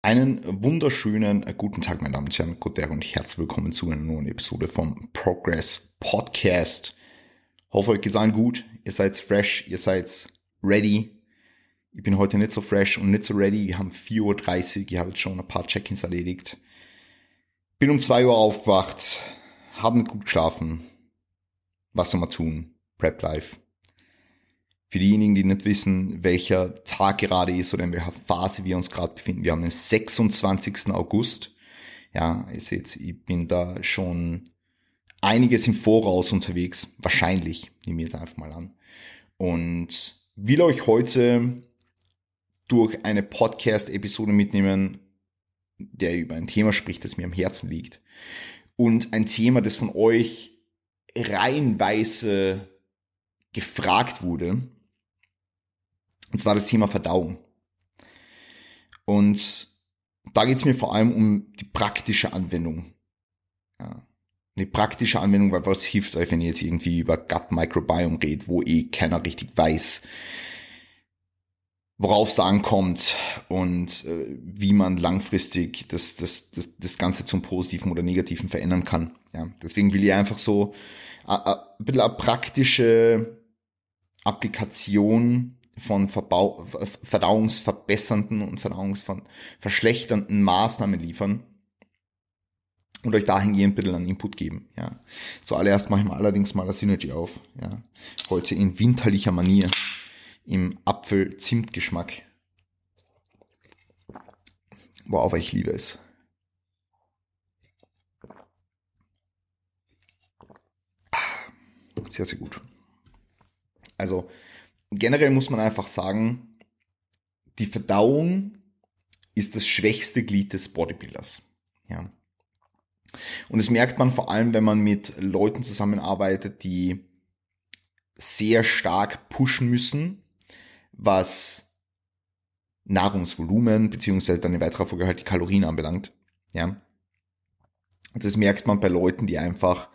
Einen wunderschönen äh, guten Tag, meine Damen und Herren, guten und herzlich willkommen zu einer neuen Episode vom Progress Podcast. Hoffe, euch geht's allen gut, ihr seid fresh, ihr seid ready. Ich bin heute nicht so fresh und nicht so ready. Wir haben 4.30 Uhr, ich habe jetzt schon ein paar Check-ins erledigt. Bin um 2 Uhr aufgewacht, habe nicht gut geschlafen. Was soll man tun? Prep Life. Für diejenigen, die nicht wissen, welcher Tag gerade ist oder in welcher Phase wir uns gerade befinden. Wir haben den 26. August. Ja, ihr seht, ich bin da schon einiges im Voraus unterwegs. Wahrscheinlich, nehme ich jetzt einfach mal an. Und will euch heute durch eine Podcast-Episode mitnehmen, der über ein Thema spricht, das mir am Herzen liegt. Und ein Thema, das von euch reihenweise gefragt wurde und zwar das Thema Verdauung. Und da geht es mir vor allem um die praktische Anwendung. Ja. Eine praktische Anwendung, weil was hilft euch, wenn ihr jetzt irgendwie über Gut Microbiome redet, wo eh keiner richtig weiß, worauf es ankommt und äh, wie man langfristig das, das, das, das Ganze zum Positiven oder Negativen verändern kann. Ja, deswegen will ich einfach so ein bisschen eine praktische Applikation von Verbau verdauungsverbessernden und verdauungsverschlechternden Maßnahmen liefern und euch dahingehend ein bisschen an Input geben. Ja. Zuallererst mache ich mal allerdings mal das Synergy auf. Ja. Heute in winterlicher Manier im Apfel-Zimt-Geschmack. Worauf ich liebe es. Ah, sehr, sehr gut. Also generell muss man einfach sagen, die Verdauung ist das schwächste Glied des Bodybuilders. Ja. Und das merkt man vor allem, wenn man mit Leuten zusammenarbeitet, die sehr stark pushen müssen, was Nahrungsvolumen, beziehungsweise dann in weiterer Folge halt die Kalorien anbelangt. Ja. Das merkt man bei Leuten, die einfach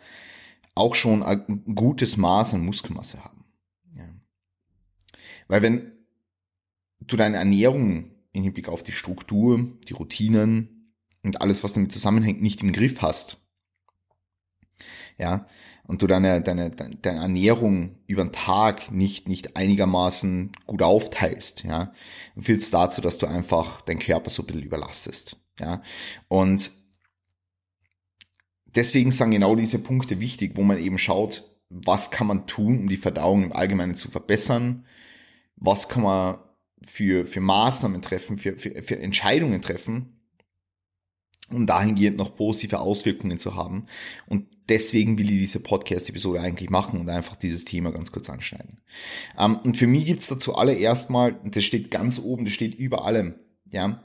auch schon ein gutes Maß an Muskelmasse haben. Weil wenn du deine Ernährung im Hinblick auf die Struktur, die Routinen und alles, was damit zusammenhängt, nicht im Griff hast, ja, und du deine, deine, deine Ernährung über den Tag nicht, nicht einigermaßen gut aufteilst, ja, führt es dazu, dass du einfach deinen Körper so ein bisschen überlastest, ja. Und deswegen sind genau diese Punkte wichtig, wo man eben schaut, was kann man tun, um die Verdauung im Allgemeinen zu verbessern, was kann man für, für Maßnahmen treffen, für, für, für Entscheidungen treffen, um dahingehend noch positive Auswirkungen zu haben. Und deswegen will ich diese Podcast-Episode eigentlich machen und einfach dieses Thema ganz kurz anschneiden. Ähm, und für mich gibt es dazu allererst mal, das steht ganz oben, das steht über allem, ja,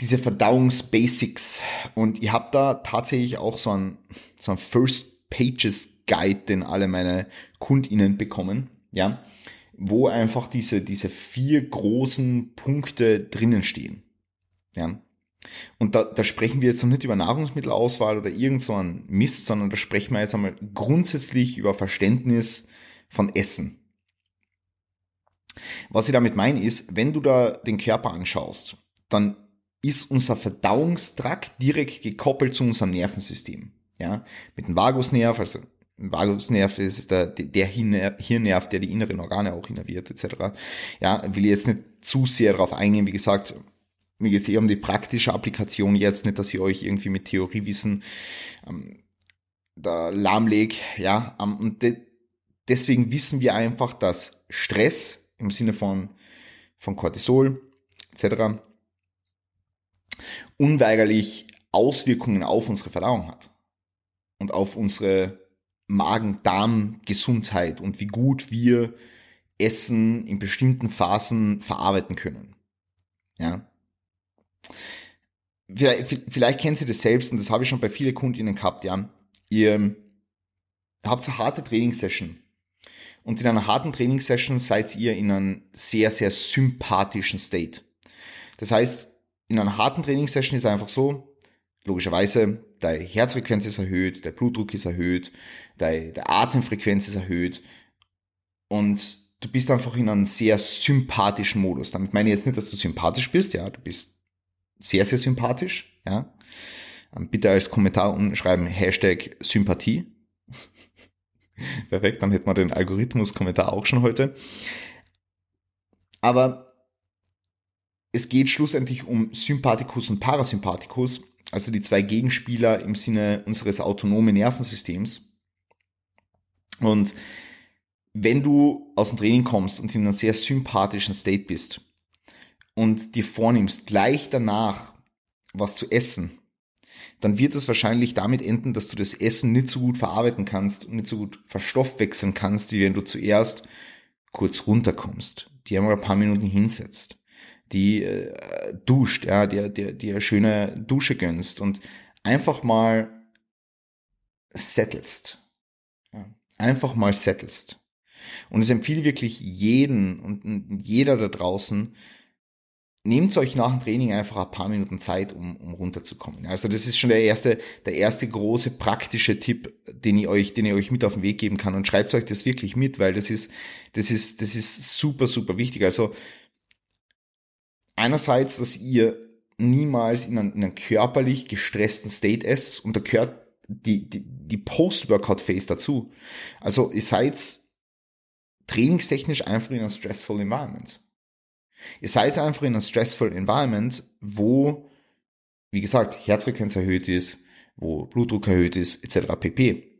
diese Verdauungsbasics. Und ich habe da tatsächlich auch so ein, so ein First Pages Guide, den alle meine KundInnen bekommen, ja, wo einfach diese, diese vier großen Punkte drinnen stehen. Ja. Und da, da sprechen wir jetzt noch nicht über Nahrungsmittelauswahl oder irgend so ein Mist, sondern da sprechen wir jetzt einmal grundsätzlich über Verständnis von Essen. Was ich damit meine ist, wenn du da den Körper anschaust, dann ist unser Verdauungstrakt direkt gekoppelt zu unserem Nervensystem. Ja, mit dem Vagusnerv, also Vagusnerv ist der, der Hirnnerv, der die inneren Organe auch innerviert, etc. Ja, will jetzt nicht zu sehr darauf eingehen, wie gesagt, mir geht es eher um die praktische Applikation jetzt, nicht, dass ihr euch irgendwie mit Theoriewissen ähm, da lahmlegt, ja, ähm, und de deswegen wissen wir einfach, dass Stress im Sinne von, von Cortisol etc. unweigerlich Auswirkungen auf unsere Verdauung hat und auf unsere Magen-Darm-Gesundheit und wie gut wir Essen in bestimmten Phasen verarbeiten können. Ja. Vielleicht, vielleicht kennen Sie das selbst und das habe ich schon bei vielen Kundinnen gehabt, ja. Ihr habt eine harte Trainingssession und in einer harten Trainingssession seid ihr in einem sehr, sehr sympathischen State. Das heißt, in einer harten Trainingssession ist einfach so, logischerweise, deine Herzfrequenz ist erhöht, der Blutdruck ist erhöht, deine, Atemfrequenz ist erhöht und du bist einfach in einem sehr sympathischen Modus. Damit meine ich jetzt nicht, dass du sympathisch bist, ja, du bist sehr, sehr sympathisch, ja. Ähm, bitte als Kommentar unten schreiben Hashtag Sympathie. Perfekt, dann hätten wir den Algorithmus-Kommentar auch schon heute. Aber es geht schlussendlich um Sympathikus und Parasympathikus also die zwei Gegenspieler im Sinne unseres autonomen Nervensystems. Und wenn du aus dem Training kommst und in einem sehr sympathischen State bist und dir vornimmst, gleich danach was zu essen, dann wird es wahrscheinlich damit enden, dass du das Essen nicht so gut verarbeiten kannst und nicht so gut verstoffwechseln kannst, wie wenn du zuerst kurz runterkommst, dir einmal ein paar Minuten hinsetzt die äh, duscht, ja, die dir, die schöne Dusche gönnst und einfach mal settelst. Ja, einfach mal settelst. Und es empfiehlt wirklich jeden und jeder da draußen, nehmt euch nach dem Training einfach ein paar Minuten Zeit, um, um runterzukommen. Also das ist schon der erste, der erste große praktische Tipp, den ich euch, den ich euch mit auf den Weg geben kann. Und schreibt euch das wirklich mit, weil das ist, das ist, das ist super, super wichtig. Also einerseits, dass ihr niemals in einem, in einem körperlich gestressten State esst und da gehört die, die, die Post-Workout-Phase dazu. Also ihr seid trainingstechnisch einfach in einem stressful environment. Ihr seid einfach in einem stressful environment, wo, wie gesagt, Herzfrequenz erhöht ist, wo Blutdruck erhöht ist, etc. pp.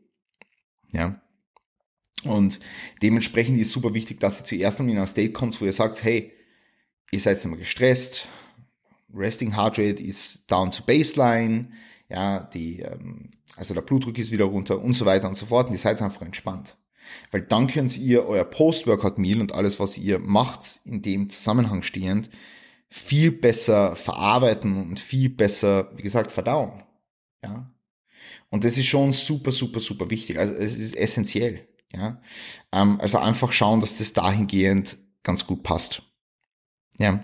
Ja. Und dementsprechend ist super wichtig, dass ihr zuerst in einen State kommt, wo ihr sagt, hey, ihr seid immer gestresst, Resting Heart Rate ist down to baseline, ja, die, ähm, also der Blutdruck ist wieder runter und so weiter und so fort und ihr seid einfach entspannt. Weil dann könnt ihr euer Post-Workout-Meal und alles, was ihr macht, in dem Zusammenhang stehend, viel besser verarbeiten und viel besser, wie gesagt, verdauen. Ja. Und das ist schon super, super, super wichtig. Also es ist essentiell. Ja. Ähm, also einfach schauen, dass das dahingehend ganz gut passt. Ja.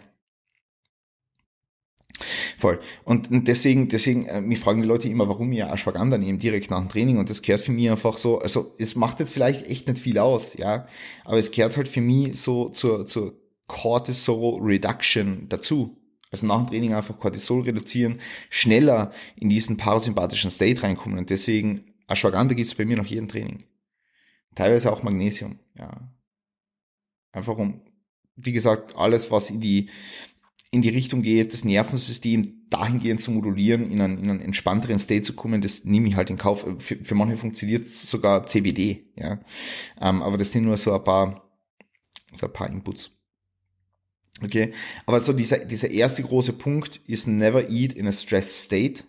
Voll. Und deswegen, deswegen, äh, mich fragen die Leute immer, warum ihr Ashwagandha nehmt, direkt nach dem Training. Und das gehört für mich einfach so, also es macht jetzt vielleicht echt nicht viel aus, ja, aber es gehört halt für mich so zur, zur Cortisol Reduction dazu. Also nach dem Training einfach Cortisol reduzieren, schneller in diesen parasympathischen State reinkommen. Und deswegen, Ashwagandha gibt's bei mir nach jedem Training. Teilweise auch Magnesium, ja. Einfach um wie gesagt, alles, was in die, in die Richtung geht, das Nervensystem dahingehend zu modulieren, in einen, in einen entspannteren State zu kommen, das nehme ich halt in Kauf. Für, für manche funktioniert sogar CBD, ja. Ähm, aber das sind nur so ein paar, so ein paar Inputs. Okay. Aber so dieser, dieser erste große Punkt ist never eat in a stressed state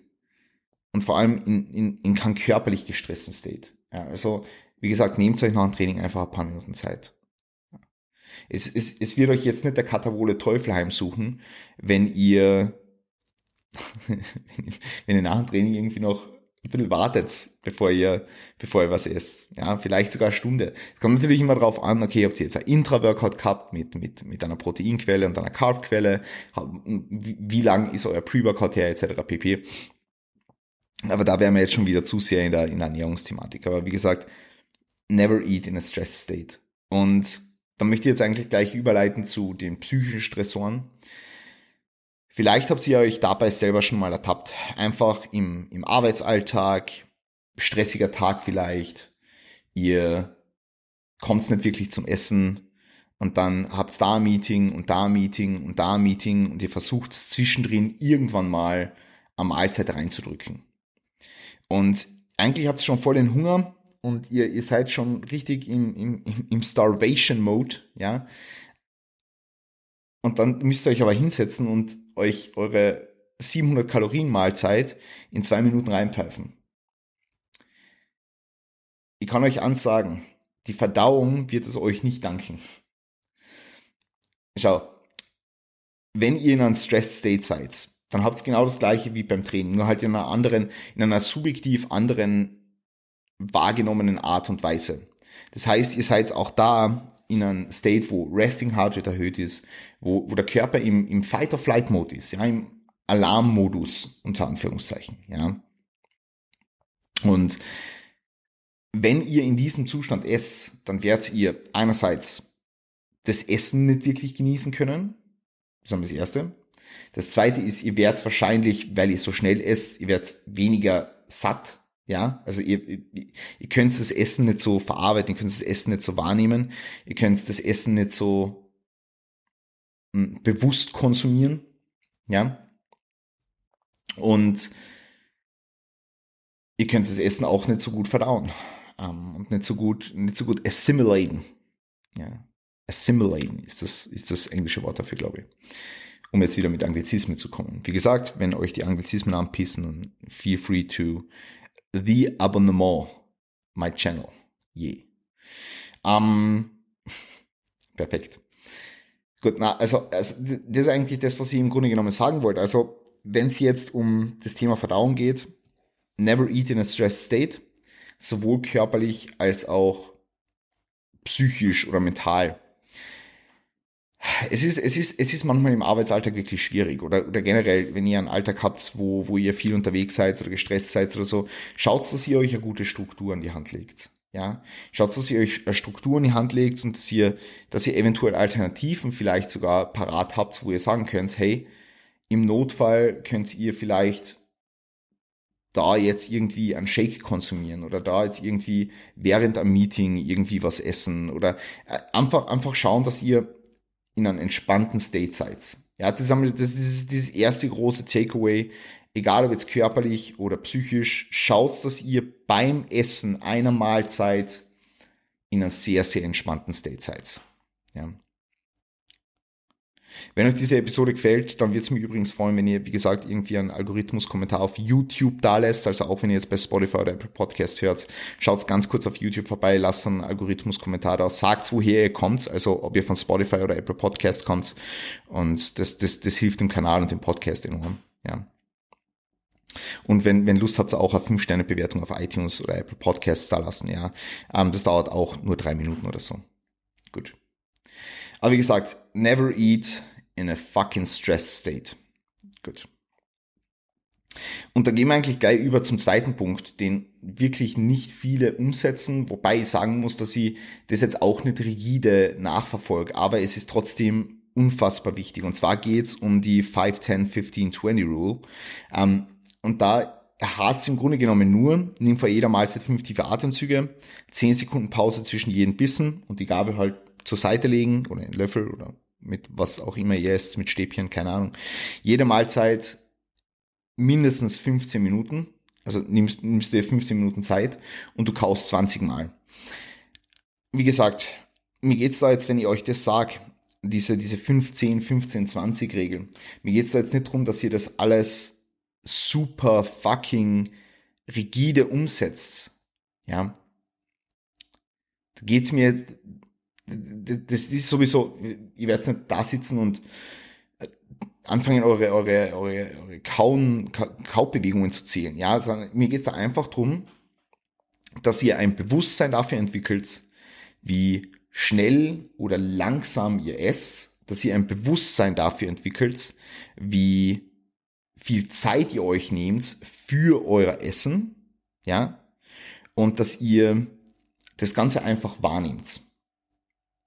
und vor allem in, in, in keinem körperlich gestressten State. Ja, also, wie gesagt, nehmt euch nach dem Training einfach ein paar Minuten Zeit. Es, es, es wird euch jetzt nicht der katabole Teufel heimsuchen, wenn ihr, wenn ihr nach dem Training irgendwie noch ein bisschen wartet, bevor ihr, bevor ihr was esst. Ja, vielleicht sogar eine Stunde. Es kommt natürlich immer darauf an, okay, habt ihr jetzt ein Intra-Workout gehabt mit, mit, mit einer Proteinquelle und einer Carbquelle? Wie, wie lang ist euer Pre-Workout her, etc. pp. Aber da wären wir jetzt schon wieder zu sehr in der, in der Ernährungsthematik. Aber wie gesagt, never eat in a stress state. Und dann möchte ich jetzt eigentlich gleich überleiten zu den psychischen Stressoren. Vielleicht habt ihr euch dabei selber schon mal ertappt. Einfach im, im Arbeitsalltag, stressiger Tag vielleicht, ihr kommt nicht wirklich zum Essen und dann habt da ein Meeting und da ein Meeting und da ein Meeting und ihr versucht zwischendrin irgendwann mal am Mahlzeit reinzudrücken. Und eigentlich habt ihr schon voll den Hunger, und ihr, ihr seid schon richtig im, im, im Starvation-Mode, ja. Und dann müsst ihr euch aber hinsetzen und euch eure 700 Kalorien Mahlzeit in zwei Minuten reinpfeifen. Ich kann euch ansagen, die Verdauung wird es euch nicht danken. Schau, wenn ihr in einem Stress-State seid, dann habt ihr genau das gleiche wie beim Training, nur halt in einer anderen, in einer subjektiv anderen wahrgenommenen Art und Weise. Das heißt, ihr seid auch da in einem State, wo Resting Heart Rate erhöht ist, wo, wo der Körper im, im Fight-or-Flight-Mode ist, ja, im Alarmmodus, unter Anführungszeichen, ja. Und wenn ihr in diesem Zustand esst, dann werdet ihr einerseits das Essen nicht wirklich genießen können. Das ist das Erste. Das Zweite ist, ihr werdet wahrscheinlich, weil ihr so schnell esst, ihr werdet weniger satt. Ja, also ihr, ihr könnt das Essen nicht so verarbeiten, ihr könnt das Essen nicht so wahrnehmen, ihr könnt das Essen nicht so hm, bewusst konsumieren. Ja. Und ihr könnt das Essen auch nicht so gut verdauen ähm, und nicht so gut, nicht so gut assimilaten. Ja. Assimilaten ist das, ist das englische Wort dafür, glaube ich. Um jetzt wieder mit Anglizismen zu kommen. Wie gesagt, wenn euch die Anglizismen anpissen, dann feel free to the Abonnement, my channel. Yeah. Ähm, perfekt. Gut, na, also, also, das ist eigentlich das, was ich im Grunde genommen sagen wollte. Also, wenn es jetzt um das Thema Verdauung geht, never eat in a stressed state, sowohl körperlich als auch psychisch oder mental es ist, es ist, es ist manchmal im Arbeitsalltag wirklich schwierig oder, oder generell, wenn ihr einen Alltag habt, wo, wo ihr viel unterwegs seid oder gestresst seid oder so, schaut, dass ihr euch eine gute Struktur an die Hand legt. Ja, schaut, dass ihr euch eine Struktur an die Hand legt und dass ihr, dass ihr eventuell Alternativen vielleicht sogar parat habt, wo ihr sagen könnt, hey, im Notfall könnt ihr vielleicht da jetzt irgendwie einen Shake konsumieren oder da jetzt irgendwie während einem Meeting irgendwie was essen oder äh, einfach, einfach schauen, dass ihr in einen entspannten State seid. Ja, das, ist das erste große Takeaway. Egal ob jetzt körperlich oder psychisch, schaut, dass ihr beim Essen einer Mahlzeit in einen sehr, sehr entspannten State seid. Ja. Wenn euch diese Episode gefällt, dann wird es mich übrigens freuen, wenn ihr, wie gesagt, irgendwie einen Algorithmus-Kommentar auf YouTube da lässt. Also auch wenn ihr jetzt bei Spotify oder Apple Podcasts hört, schaut ganz kurz auf YouTube vorbei, lasst einen Algorithmus-Kommentar da, sagt, woher ihr kommt, also ob ihr von Spotify oder Apple Podcasts kommt. Und das, das, das hilft dem Kanal und dem Podcast enorm. Ja. Und wenn, wenn Lust habt, auch eine 5-Sterne-Bewertung auf iTunes oder Apple Podcasts da lassen, ja. Ähm, das dauert auch nur drei Minuten oder so. Gut. Aber wie gesagt, never eat in a fucking stress state. Gut. Und da gehen wir eigentlich gleich über zum zweiten Punkt, den wirklich nicht viele umsetzen, wobei ich sagen muss, dass ich das jetzt auch nicht rigide nachverfolge, aber es ist trotzdem unfassbar wichtig. Und zwar geht es um die 5, 10, 15, 20 Rule. Ähm, und da hast du im Grunde genommen nur, nimm vor jeder Mahlzeit fünf tiefe Atemzüge, zehn Sekunden Pause zwischen jedem Bissen und die Gabel halt zur Seite legen oder einen Löffel oder mit was auch immer ihr esst, mit Stäbchen, keine Ahnung. Jede Mahlzeit mindestens 15 Minuten, also nimmst, nimmst dir 15 Minuten Zeit und du kaust 20 Mal. Wie gesagt, mir geht es da jetzt, wenn ich euch das sage, diese, diese 15, 15, 20 Regeln. Mir geht es da jetzt nicht darum, dass ihr das alles super fucking rigide umsetzt. Ja. Da es mir jetzt, das ist sowieso, ihr werdet nicht da sitzen und äh, anfangen, eure, eure, eure, eure Kauen, Kaubewegungen zu zählen. Ja, sondern mir geht's da einfach drum, dass ihr ein Bewusstsein dafür entwickelt, wie schnell oder langsam ihr esst, dass ihr ein Bewusstsein dafür entwickelt, wie viel Zeit ihr euch nehmt für euer Essen, ja, und dass ihr das Ganze einfach wahrnimmt.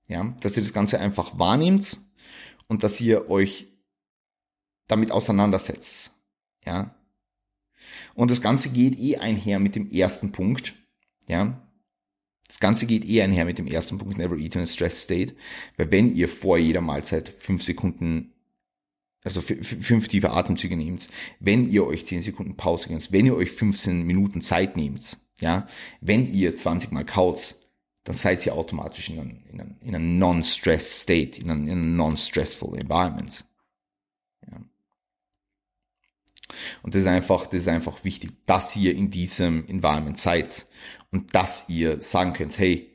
Ja, dass ihr das Ganze einfach wahrnehmt und dass ihr euch damit auseinandersetzt. Ja. Und das Ganze geht eh einher mit dem ersten Punkt. Ja. Das Ganze geht eh einher mit dem ersten Punkt, never eat in a stress state. Weil wenn ihr vor jeder Mahlzeit fünf Sekunden, also fünf tiefe Atemzüge nehmt, wenn ihr euch zehn Sekunden Pause gönnt, wenn ihr euch 15 Minuten Zeit nehmt, ja, wenn ihr 20 mal kaut, dann seid ihr automatisch in einem, in in non-stress state, in einem, in einem non-stressful environment. Ja. Und das ist einfach, das ist einfach wichtig, dass ihr in diesem Environment seid und dass ihr sagen könnt, hey,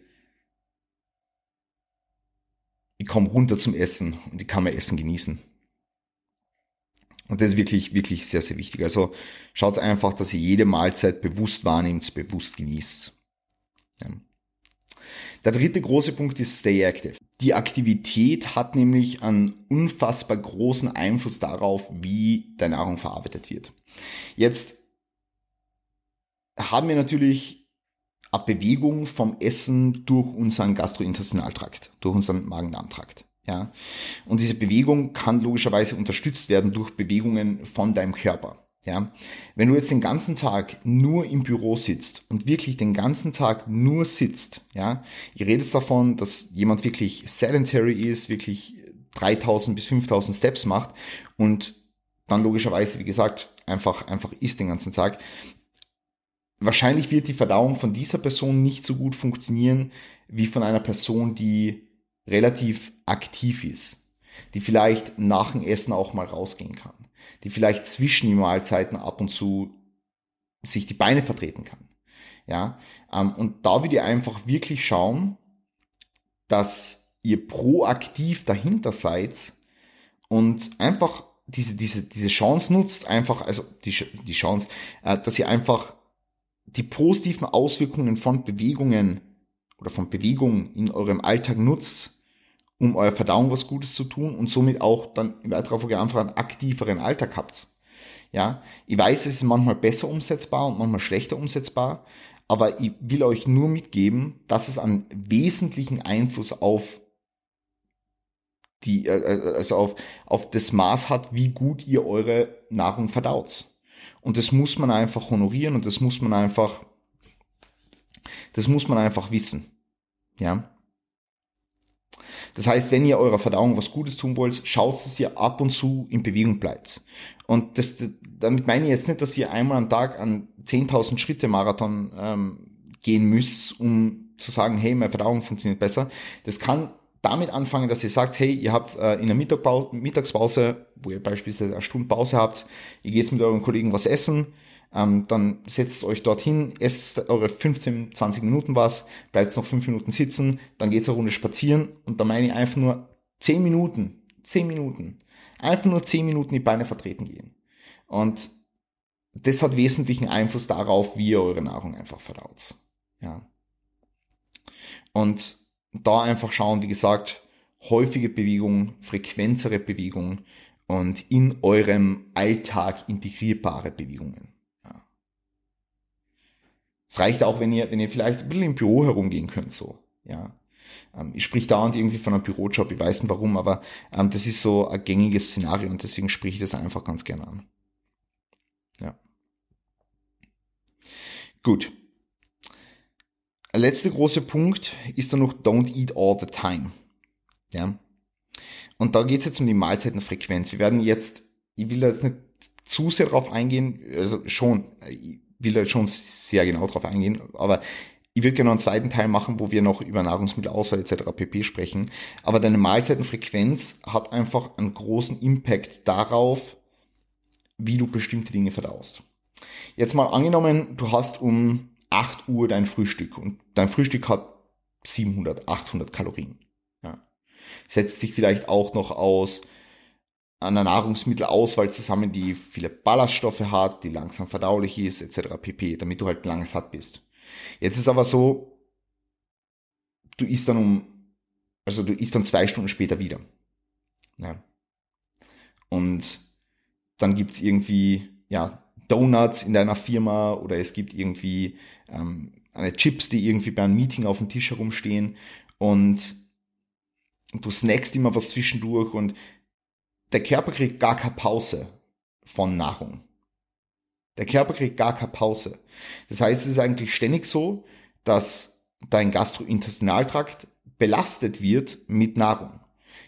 ich komme runter zum Essen und ich kann mein Essen genießen. Und das ist wirklich, wirklich sehr, sehr wichtig. Also schaut einfach, dass ihr jede Mahlzeit bewusst wahrnimmt, bewusst genießt. Ja. Der dritte große Punkt ist Stay Active. Die Aktivität hat nämlich einen unfassbar großen Einfluss darauf, wie deine Nahrung verarbeitet wird. Jetzt haben wir natürlich eine Bewegung vom Essen durch unseren Gastrointestinaltrakt, durch unseren Magen-Darm-Trakt. Ja? Und diese Bewegung kann logischerweise unterstützt werden durch Bewegungen von deinem Körper. Ja? Wenn du jetzt den ganzen Tag nur im Büro sitzt und wirklich den ganzen Tag nur sitzt, ja, ich rede jetzt davon, dass jemand wirklich sedentary ist, wirklich 3000 bis 5000 Steps macht und dann logischerweise, wie gesagt, einfach, einfach isst den ganzen Tag. Wahrscheinlich wird die Verdauung von dieser Person nicht so gut funktionieren wie von einer Person, die relativ aktiv ist, die vielleicht nach dem Essen auch mal rausgehen kann die vielleicht zwischen den Mahlzeiten ab und zu sich die Beine vertreten kann. Ja, ähm, und da würde ich einfach wirklich schauen, dass ihr proaktiv dahinter seid und einfach diese, diese, diese Chance nutzt, einfach, also die, die Chance, äh, dass ihr einfach die positiven Auswirkungen von Bewegungen oder von Bewegung in eurem Alltag nutzt, um eurer Verdauung was Gutes zu tun und somit auch dann in weiterer Folge einfach einen aktiveren Alltag habt. Ja, ich weiß, es ist manchmal besser umsetzbar und manchmal schlechter umsetzbar, aber ich will euch nur mitgeben, dass es einen wesentlichen Einfluss auf die, äh, äh, äh, also auf, auf das Maß hat, wie gut ihr eure Nahrung verdaut. Und das muss man einfach honorieren und das muss man einfach, das muss man einfach wissen. Ja. Das heißt, wenn ihr eurer Verdauung was Gutes tun wollt, schaut, dass ihr ab und zu in Bewegung bleibt. Und das, damit meine ich jetzt nicht, dass ihr einmal am Tag an 10.000 Schritte Marathon ähm, gehen müsst, um zu sagen, hey, meine Verdauung funktioniert besser. Das kann damit anfangen, dass ihr sagt, hey, ihr habt äh, in der Mittagpause, Mittagspause, wo ihr beispielsweise eine Stunde Pause habt, ihr geht mit euren Kollegen was essen, ähm, dann setzt euch dorthin, esst eure 15, 20 Minuten was, bleibt noch 5 Minuten sitzen, dann geht's eine Runde spazieren und da meine ich einfach nur 10 Minuten, 10 Minuten, einfach nur 10 Minuten die Beine vertreten gehen. Und das hat wesentlichen Einfluss darauf, wie ihr eure Nahrung einfach verdaut. Ja. Und da einfach schauen, wie gesagt, häufige Bewegung, frequentere Bewegung und in eurem Alltag integrierbare Bewegungen. Es reicht auch, wenn ihr, wenn ihr vielleicht ein bisschen im Büro herumgehen könnt, so, ja. Ähm, ich sprich dauernd irgendwie von einem Bürojob, ich weiß nicht warum, aber ähm, das ist so ein gängiges Szenario und deswegen sprich ich das einfach ganz gerne an. Ja. Gut. letzter großer Punkt ist dann noch Don't Eat All the Time. Ja. Und da geht es jetzt um die Mahlzeitenfrequenz. Wir werden jetzt, ich will da jetzt nicht zu sehr drauf eingehen, also schon, äh, will da schon sehr genau drauf eingehen, aber ich würde gerne einen zweiten Teil machen, wo wir noch über Nahrungsmittelauswahl etc. pp. sprechen. Aber deine Mahlzeitenfrequenz hat einfach einen großen Impact darauf, wie du bestimmte Dinge verdaust. Jetzt mal angenommen, du hast um 8 Uhr dein Frühstück und dein Frühstück hat 700, 800 Kalorien. Ja. Setzt sich vielleicht auch noch aus an der Nahrungsmittelauswahl zusammen, die viele Ballaststoffe hat, die langsam verdaulich ist, etc. pp, damit du halt lange satt bist. Jetzt ist aber so, du isst dann um, also du isst dann zwei Stunden später wieder. Ja. Ne? Und dann gibt's irgendwie, ja, Donuts in deiner Firma oder es gibt irgendwie ähm, eine Chips, die irgendwie bei einem Meeting auf dem Tisch herumstehen und du snackst immer was zwischendurch und der Körper kriegt gar keine Pause von Nahrung. Der Körper kriegt gar keine Pause. Das heißt, es ist eigentlich ständig so, dass dein Gastrointestinaltrakt belastet wird mit Nahrung.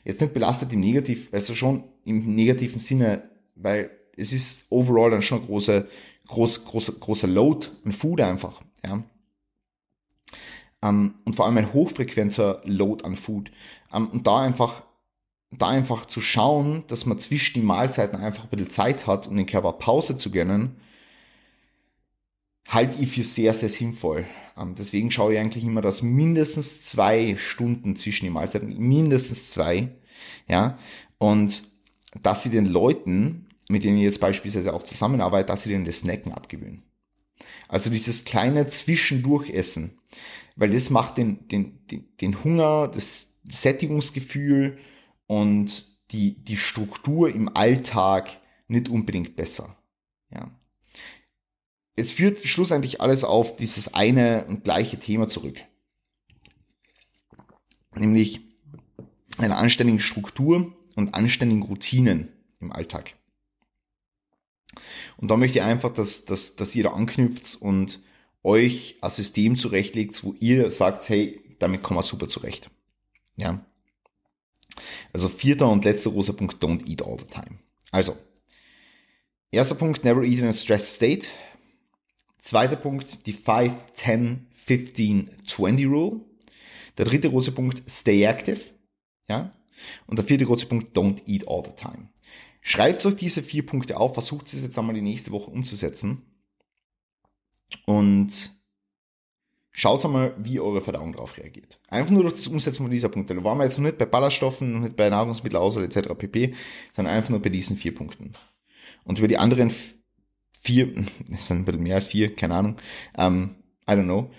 Jetzt nicht belastet im negativ, also schon im negativen Sinne, weil es ist overall dann schon ein großer, groß, großer, großer Load, ein Food einfach, ja. Ähm, und vor allem ein hochfrequenter Load an Food. Ähm, und da einfach da einfach zu schauen, dass man zwischen die Mahlzeiten einfach ein bisschen Zeit hat, um den Körper Pause zu gönnen, halte ich für sehr, sehr sinnvoll. Ähm, deswegen schaue ich eigentlich immer, dass mindestens zwei Stunden zwischen die Mahlzeiten, mindestens zwei, ja, und dass sie den Leuten, mit denen ich jetzt beispielsweise auch zusammenarbeite, dass sie denen das Snacken abgewöhnen. Also dieses kleine Zwischendurchessen, weil das macht den, den, den, den Hunger, das Sättigungsgefühl, und die, die Struktur im Alltag nicht unbedingt besser. Ja. Es führt schlussendlich alles auf dieses eine und gleiche Thema zurück. Nämlich eine anständige Struktur und anständigen Routinen im Alltag. Und da möchte ich einfach, dass, dass, dass ihr da anknüpft und euch ein System zurechtlegt, wo ihr sagt, hey, damit kommen wir super zurecht. Ja. Also vierter und letzter großer Punkt, don't eat all the time. Also, erster Punkt, never eat in a stressed state. Zweiter Punkt, die 5, 10, 15, 20 Rule. Der dritte große Punkt, stay active. Ja? Und der vierte große Punkt, don't eat all the time. Schreibt euch diese vier Punkte auf, versucht es jetzt einmal die nächste Woche umzusetzen. Und Schaut einmal, wie eure Verdauung darauf reagiert. Einfach nur durch das Umsetzen von dieser Punkte. Da waren wir jetzt noch nicht bei Ballaststoffen, noch nicht bei Nahrungsmittelauswahl etc. pp, sondern einfach nur bei diesen vier Punkten. Und über die anderen vier, es sind ein bisschen mehr als vier, keine Ahnung, ähm, I don't know,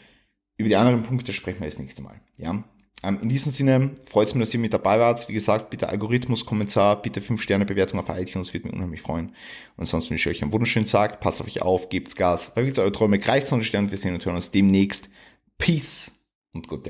über die anderen Punkte sprechen wir das nächste Mal. Ja? Ähm, in diesem Sinne freut es mich, dass ihr mit dabei wart. Wie gesagt, bitte Algorithmus, Kommentar, bitte 5-Sterne-Bewertung auf iTunes, würde mich unheimlich freuen. Und sonst wünsche ich euch einen wunderschönen Tag, passt auf euch auf, gebt's Gas, Bei verwirkt eure Träume, greift's an den Sternen, wir sehen und hören uns demnächst. Peace und Gott